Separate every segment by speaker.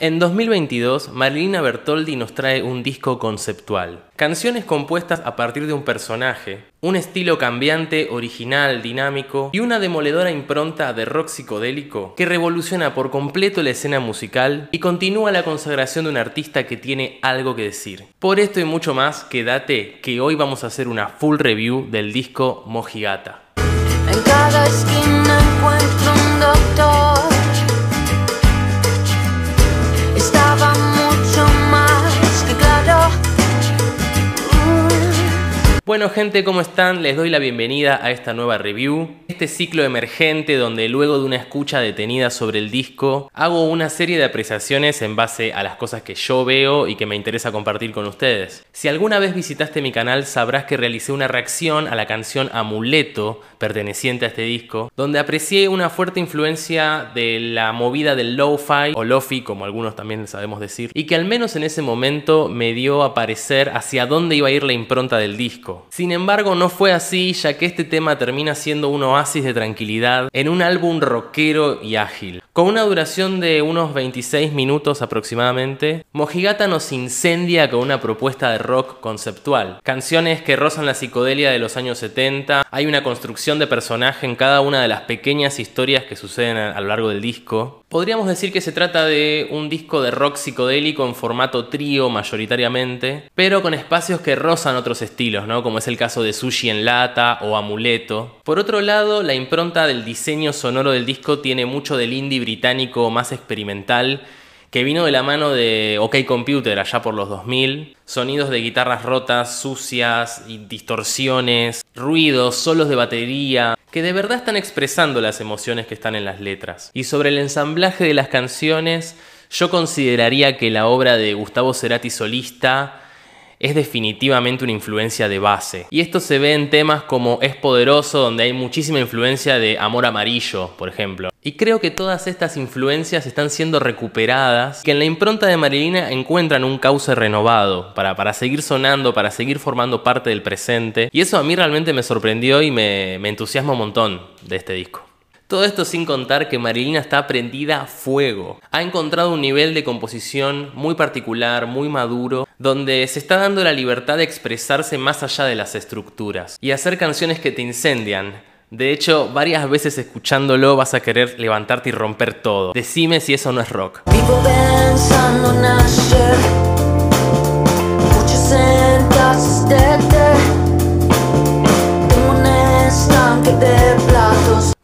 Speaker 1: En 2022, Marilina Bertoldi nos trae un disco conceptual. Canciones compuestas a partir de un personaje, un estilo cambiante, original, dinámico y una demoledora impronta de rock psicodélico que revoluciona por completo la escena musical y continúa la consagración de un artista que tiene algo que decir. Por esto y mucho más, quédate que hoy vamos a hacer una full review del disco Mojigata. En cada esquina Bueno gente, ¿cómo están? Les doy la bienvenida a esta nueva review. Este ciclo emergente donde luego de una escucha detenida sobre el disco, hago una serie de apreciaciones en base a las cosas que yo veo y que me interesa compartir con ustedes. Si alguna vez visitaste mi canal sabrás que realicé una reacción a la canción Amuleto, perteneciente a este disco, donde aprecié una fuerte influencia de la movida del lo-fi o lofi, como algunos también sabemos decir, y que al menos en ese momento me dio a parecer hacia dónde iba a ir la impronta del disco. Sin embargo, no fue así, ya que este tema termina siendo un oasis de tranquilidad en un álbum rockero y ágil. Con una duración de unos 26 minutos aproximadamente, Mojigata nos incendia con una propuesta de rock conceptual. Canciones que rozan la psicodelia de los años 70, hay una construcción de personaje en cada una de las pequeñas historias que suceden a, lo largo del disco. Podríamos decir que se trata de un disco de rock psicodélico en formato trío mayoritariamente, pero con espacios que rozan otros estilos, ¿no? como es el caso de Sushi en lata o Amuleto. Por otro lado, la impronta del diseño sonoro del disco tiene mucho del indie británico más experimental que vino de la mano de OK Computer allá por los 2000. Sonidos de guitarras rotas, sucias, y distorsiones, ruidos, solos de batería, que de verdad están expresando las emociones que están en las letras. Y sobre el ensamblaje de las canciones, yo consideraría que la obra de Gustavo Cerati solista es definitivamente una influencia de base. Y esto se ve en temas como Es Poderoso, donde hay muchísima influencia de Amor Amarillo, por ejemplo. Y creo que todas estas influencias están siendo recuperadas, que en la impronta de Marilina encuentran un cauce renovado, para, para seguir sonando, para seguir formando parte del presente. Y eso a mí realmente me sorprendió y me, me entusiasma un montón de este disco. Todo esto sin contar que Marilina está prendida a fuego. Ha encontrado un nivel de composición muy particular, muy maduro, donde se está dando la libertad de expresarse más allá de las estructuras y hacer canciones que te incendian, de hecho, varias veces escuchándolo vas a querer levantarte y romper todo. Decime si eso no es rock. Este, un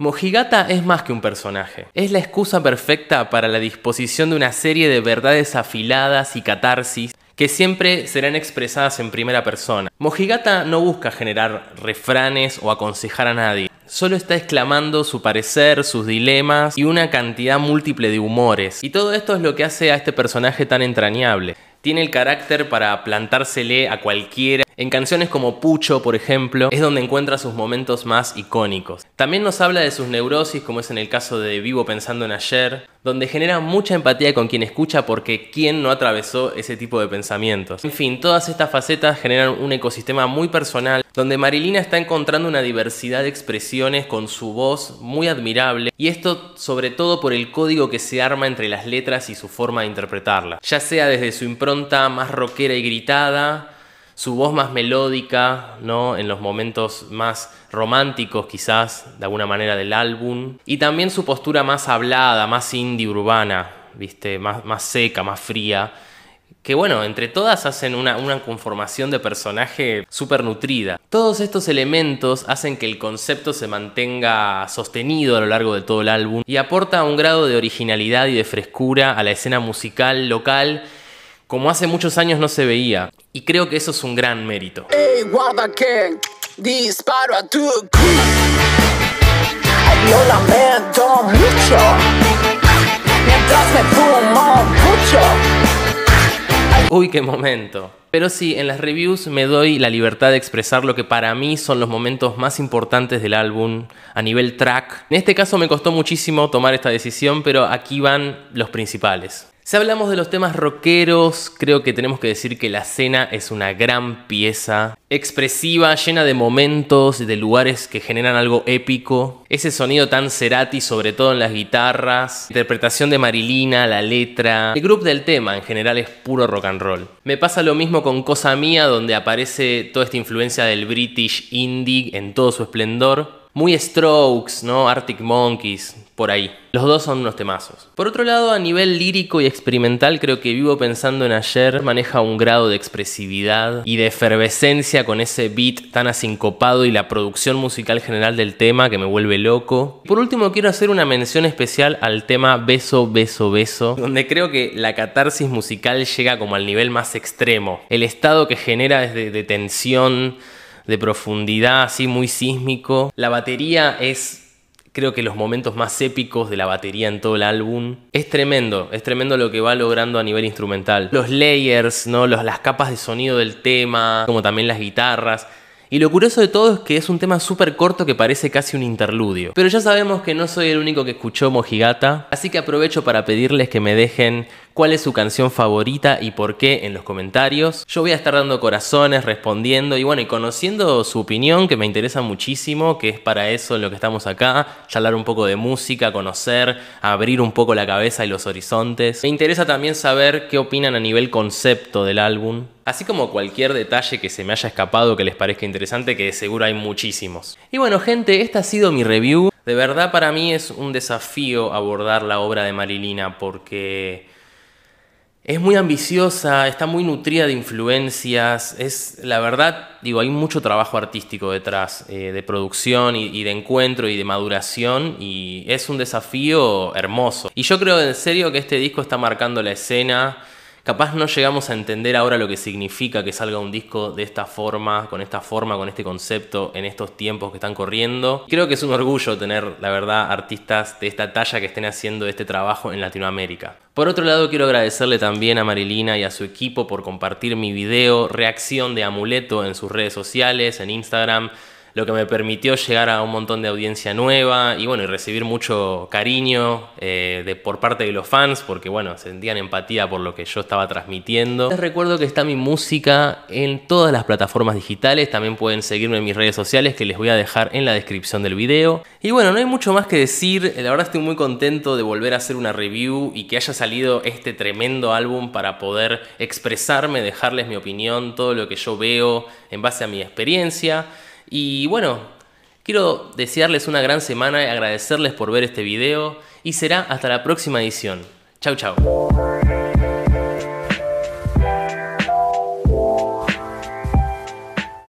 Speaker 1: Mojigata es más que un personaje, es la excusa perfecta para la disposición de una serie de verdades afiladas y catarsis que siempre serán expresadas en primera persona. Mojigata no busca generar refranes o aconsejar a nadie, solo está exclamando su parecer, sus dilemas y una cantidad múltiple de humores. Y todo esto es lo que hace a este personaje tan entrañable. Tiene el carácter para plantársele a cualquiera en canciones como Pucho, por ejemplo, es donde encuentra sus momentos más icónicos. También nos habla de sus neurosis, como es en el caso de Vivo pensando en ayer, donde genera mucha empatía con quien escucha porque quién no atravesó ese tipo de pensamientos. En fin, todas estas facetas generan un ecosistema muy personal, donde Marilina está encontrando una diversidad de expresiones con su voz muy admirable, y esto sobre todo por el código que se arma entre las letras y su forma de interpretarla. ya sea desde su impronta más rockera y gritada, su voz más melódica, ¿no? En los momentos más románticos quizás, de alguna manera, del álbum. Y también su postura más hablada, más indie urbana, ¿viste? Más, más seca, más fría. Que bueno, entre todas hacen una, una conformación de personaje súper nutrida. Todos estos elementos hacen que el concepto se mantenga sostenido a lo largo de todo el álbum y aporta un grado de originalidad y de frescura a la escena musical local como hace muchos años no se veía. Y creo que eso es un gran mérito. disparo Uy, qué momento. Pero sí, en las reviews me doy la libertad de expresar lo que para mí son los momentos más importantes del álbum a nivel track. En este caso me costó muchísimo tomar esta decisión, pero aquí van los principales. Si hablamos de los temas rockeros, creo que tenemos que decir que La Cena es una gran pieza, expresiva, llena de momentos, y de lugares que generan algo épico. Ese sonido tan Cerati, sobre todo en las guitarras, interpretación de Marilina, la letra. El grupo del tema en general es puro rock and roll. Me pasa lo mismo con Cosa Mía, donde aparece toda esta influencia del British indie en todo su esplendor. Muy Strokes, ¿no? Arctic Monkeys, por ahí. Los dos son unos temazos. Por otro lado, a nivel lírico y experimental, creo que Vivo Pensando en Ayer maneja un grado de expresividad y de efervescencia con ese beat tan asincopado y la producción musical general del tema que me vuelve loco. Por último, quiero hacer una mención especial al tema Beso, Beso, Beso, donde creo que la catarsis musical llega como al nivel más extremo. El estado que genera es de, de tensión, de profundidad, así muy sísmico. La batería es creo que los momentos más épicos de la batería en todo el álbum. Es tremendo, es tremendo lo que va logrando a nivel instrumental. Los layers, ¿no? las capas de sonido del tema, como también las guitarras. Y lo curioso de todo es que es un tema súper corto que parece casi un interludio. Pero ya sabemos que no soy el único que escuchó Mojigata, así que aprovecho para pedirles que me dejen cuál es su canción favorita y por qué en los comentarios. Yo voy a estar dando corazones, respondiendo y bueno, y conociendo su opinión que me interesa muchísimo, que es para eso lo que estamos acá, charlar un poco de música, conocer, abrir un poco la cabeza y los horizontes. Me interesa también saber qué opinan a nivel concepto del álbum. Así como cualquier detalle que se me haya escapado que les parezca interesante, que seguro hay muchísimos. Y bueno, gente, esta ha sido mi review. De verdad para mí es un desafío abordar la obra de Marilina porque es muy ambiciosa, está muy nutrida de influencias, es la verdad, digo, hay mucho trabajo artístico detrás, eh, de producción y, de encuentro y de maduración, y es un desafío hermoso. Y yo creo en serio que este disco está marcando la escena Capaz no llegamos a entender ahora lo que significa que salga un disco de esta forma, con esta forma, con este concepto, en estos tiempos que están corriendo. Creo que es un orgullo tener, la verdad, artistas de esta talla que estén haciendo este trabajo en Latinoamérica. Por otro lado, quiero agradecerle también a Marilina y a su equipo por compartir mi video, reacción de Amuleto en sus redes sociales, en Instagram, lo que me permitió llegar a un montón de audiencia nueva y bueno, y recibir mucho cariño eh, de, por parte de los fans, porque bueno, sentían empatía por lo que yo estaba transmitiendo. Les recuerdo que está mi música en todas las plataformas digitales, también pueden seguirme en mis redes sociales que les voy a dejar en la descripción del video. Y bueno, no hay mucho más que decir, eh, la verdad estoy muy contento de volver a hacer una review y que haya salido este tremendo álbum para poder expresarme, dejarles mi opinión, todo lo que yo veo en base a mi experiencia. Y bueno, quiero desearles una gran semana y agradecerles por ver este video y será hasta la próxima edición. Chau chau.